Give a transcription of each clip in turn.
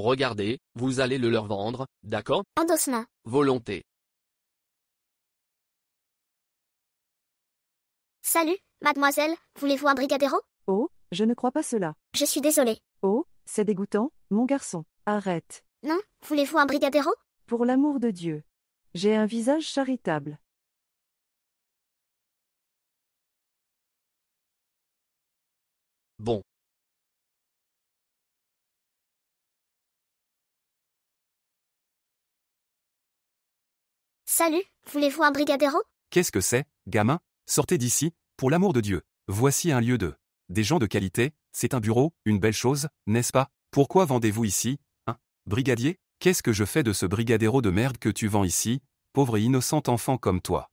Regardez, vous allez le leur vendre, d'accord Endossement. Volonté. Salut, mademoiselle, voulez-vous un brigadero Oh, je ne crois pas cela. Je suis désolée. Oh, c'est dégoûtant, mon garçon. Arrête. Non, voulez-vous un brigadero Pour l'amour de Dieu. J'ai un visage charitable. Bon, Salut, voulez-vous un brigadero Qu'est-ce que c'est, gamin Sortez d'ici, pour l'amour de Dieu. Voici un lieu de. Des gens de qualité, c'est un bureau, une belle chose, n'est-ce pas Pourquoi vendez-vous ici, hein Brigadier Qu'est-ce que je fais de ce brigadero de merde que tu vends ici, pauvre et innocent enfant comme toi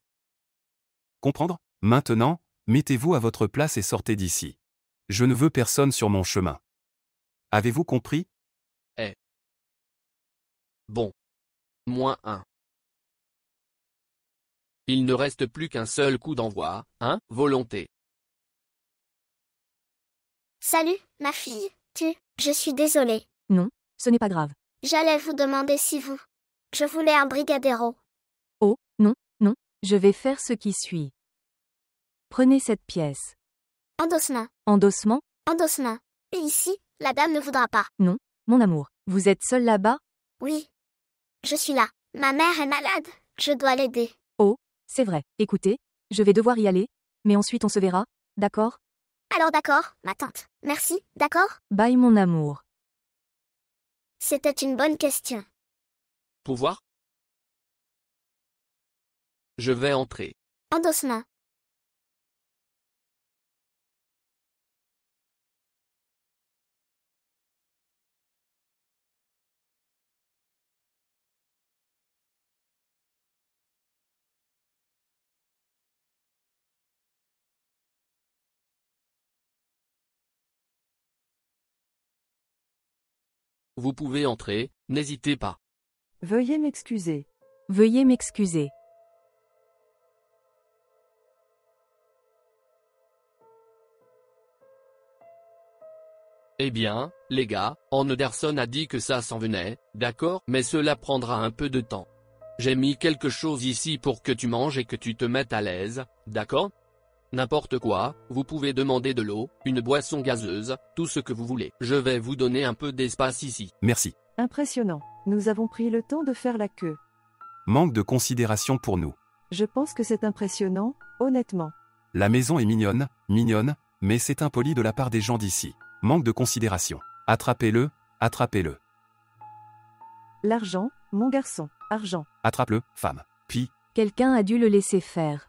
Comprendre Maintenant, mettez-vous à votre place et sortez d'ici. Je ne veux personne sur mon chemin. Avez-vous compris Eh. Bon. Moins un. Il ne reste plus qu'un seul coup d'envoi, hein, volonté. Salut, ma fille, tu, je suis désolée. Non, ce n'est pas grave. J'allais vous demander si vous. Je voulais un brigadero. Oh, non, non, je vais faire ce qui suit. Prenez cette pièce. Endossement. Endossement Endossement. Et ici, la dame ne voudra pas. Non, mon amour, vous êtes seul là-bas Oui. Je suis là. Ma mère est malade. Je dois l'aider. C'est vrai. Écoutez, je vais devoir y aller, mais ensuite on se verra, d'accord Alors d'accord, ma tante. Merci, d'accord Bye mon amour. C'était une bonne question. Pouvoir Je vais entrer. Endossement. Vous pouvez entrer, n'hésitez pas. Veuillez m'excuser. Veuillez m'excuser. Eh bien, les gars, Anderson a dit que ça s'en venait, d'accord, mais cela prendra un peu de temps. J'ai mis quelque chose ici pour que tu manges et que tu te mettes à l'aise, d'accord N'importe quoi, vous pouvez demander de l'eau, une boisson gazeuse, tout ce que vous voulez. Je vais vous donner un peu d'espace ici. Merci. Impressionnant. Nous avons pris le temps de faire la queue. Manque de considération pour nous. Je pense que c'est impressionnant, honnêtement. La maison est mignonne, mignonne, mais c'est impoli de la part des gens d'ici. Manque de considération. Attrapez-le, attrapez-le. L'argent, mon garçon, argent. Attrape-le, femme. Puis. Quelqu'un a dû le laisser faire.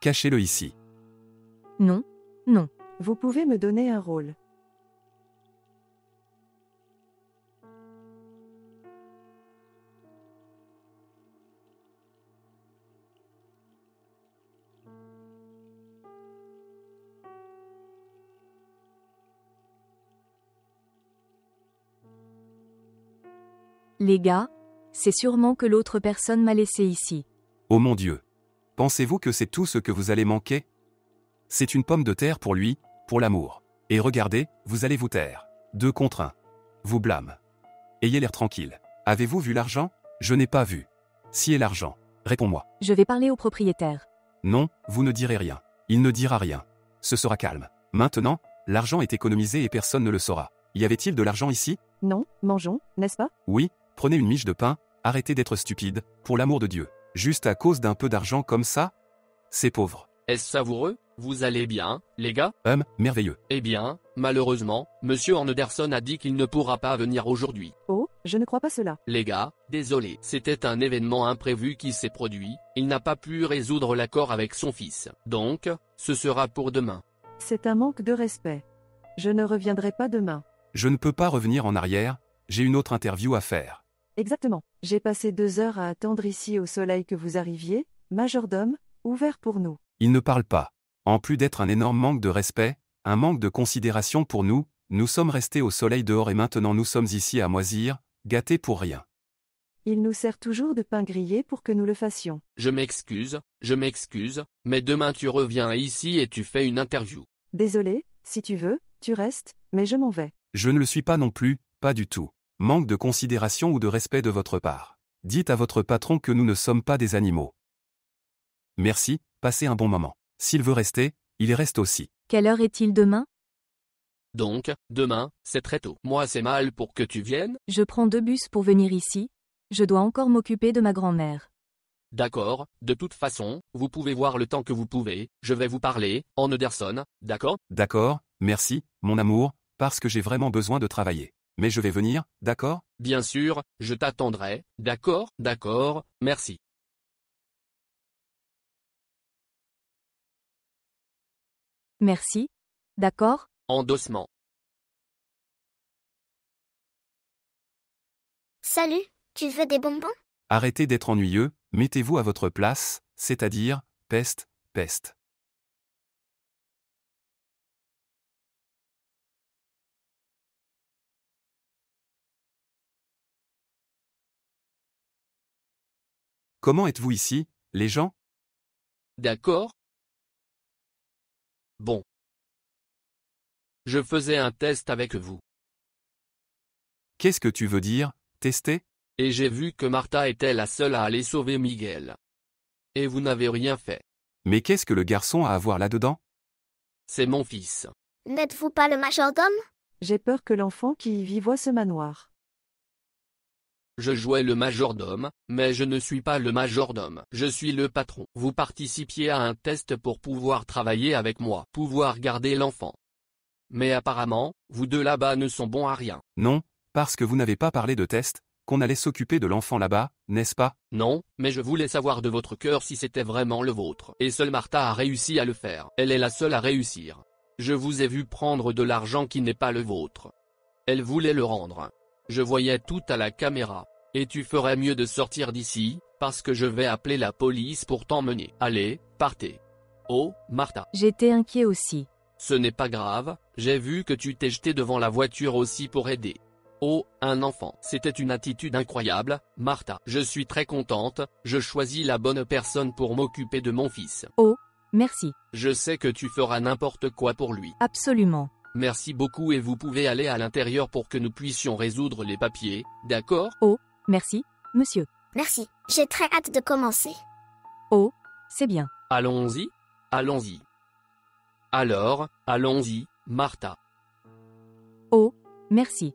Cachez-le ici. Non, non. Vous pouvez me donner un rôle. Les gars, c'est sûrement que l'autre personne m'a laissé ici. Oh mon Dieu. Pensez-vous que c'est tout ce que vous allez manquer c'est une pomme de terre pour lui, pour l'amour. Et regardez, vous allez vous taire. Deux contre un. Vous blâme. Ayez l'air tranquille. Avez-vous vu l'argent Je n'ai pas vu. Si est l'argent Réponds-moi. Je vais parler au propriétaire. Non, vous ne direz rien. Il ne dira rien. Ce sera calme. Maintenant, l'argent est économisé et personne ne le saura. Y avait-il de l'argent ici Non, mangeons, n'est-ce pas Oui, prenez une miche de pain, arrêtez d'être stupide, pour l'amour de Dieu. Juste à cause d'un peu d'argent comme ça C'est pauvre. Est-ce savoureux vous allez bien, les gars Hum, merveilleux. Eh bien, malheureusement, Monsieur Anderson a dit qu'il ne pourra pas venir aujourd'hui. Oh, je ne crois pas cela. Les gars, désolé. C'était un événement imprévu qui s'est produit, il n'a pas pu résoudre l'accord avec son fils. Donc, ce sera pour demain. C'est un manque de respect. Je ne reviendrai pas demain. Je ne peux pas revenir en arrière, j'ai une autre interview à faire. Exactement. J'ai passé deux heures à attendre ici au soleil que vous arriviez, majordome, ouvert pour nous. Il ne parle pas en plus d'être un énorme manque de respect, un manque de considération pour nous, nous sommes restés au soleil dehors et maintenant nous sommes ici à moisir, gâtés pour rien. Il nous sert toujours de pain grillé pour que nous le fassions. Je m'excuse, je m'excuse, mais demain tu reviens ici et tu fais une interview. Désolé, si tu veux, tu restes, mais je m'en vais. Je ne le suis pas non plus, pas du tout. Manque de considération ou de respect de votre part. Dites à votre patron que nous ne sommes pas des animaux. Merci, passez un bon moment. S'il veut rester, il reste aussi. Quelle heure est-il demain Donc, demain, c'est très tôt. Moi, c'est mal pour que tu viennes Je prends deux bus pour venir ici. Je dois encore m'occuper de ma grand-mère. D'accord, de toute façon, vous pouvez voir le temps que vous pouvez, je vais vous parler, en Ederson, d'accord D'accord, merci, mon amour, parce que j'ai vraiment besoin de travailler. Mais je vais venir, d'accord Bien sûr, je t'attendrai, d'accord, d'accord, merci. Merci. D'accord Endossement. Salut, tu veux des bonbons Arrêtez d'être ennuyeux, mettez-vous à votre place, c'est-à-dire, peste, peste. Comment êtes-vous ici, les gens D'accord, Bon. Je faisais un test avec vous. Qu'est-ce que tu veux dire, tester Et j'ai vu que Martha était la seule à aller sauver Miguel. Et vous n'avez rien fait. Mais qu'est-ce que le garçon a à voir là-dedans C'est mon fils. N'êtes-vous pas le majordome J'ai peur que l'enfant qui y vit voit ce manoir. Je jouais le majordome, mais je ne suis pas le majordome. Je suis le patron. Vous participiez à un test pour pouvoir travailler avec moi, pouvoir garder l'enfant. Mais apparemment, vous deux là-bas ne sont bons à rien. Non, parce que vous n'avez pas parlé de test, qu'on allait s'occuper de l'enfant là-bas, n'est-ce pas Non, mais je voulais savoir de votre cœur si c'était vraiment le vôtre. Et seule Martha a réussi à le faire. Elle est la seule à réussir. Je vous ai vu prendre de l'argent qui n'est pas le vôtre. Elle voulait le rendre. Je voyais tout à la caméra. Et tu ferais mieux de sortir d'ici, parce que je vais appeler la police pour t'emmener. Allez, partez. Oh, Martha. J'étais inquiet aussi. Ce n'est pas grave, j'ai vu que tu t'es jeté devant la voiture aussi pour aider. Oh, un enfant. C'était une attitude incroyable, Martha. Je suis très contente, je choisis la bonne personne pour m'occuper de mon fils. Oh, merci. Je sais que tu feras n'importe quoi pour lui. Absolument. Merci beaucoup et vous pouvez aller à l'intérieur pour que nous puissions résoudre les papiers, d'accord Oh, merci, monsieur. Merci, j'ai très hâte de commencer. Oh, c'est bien. Allons-y, allons-y. Alors, allons-y, Martha. Oh, merci.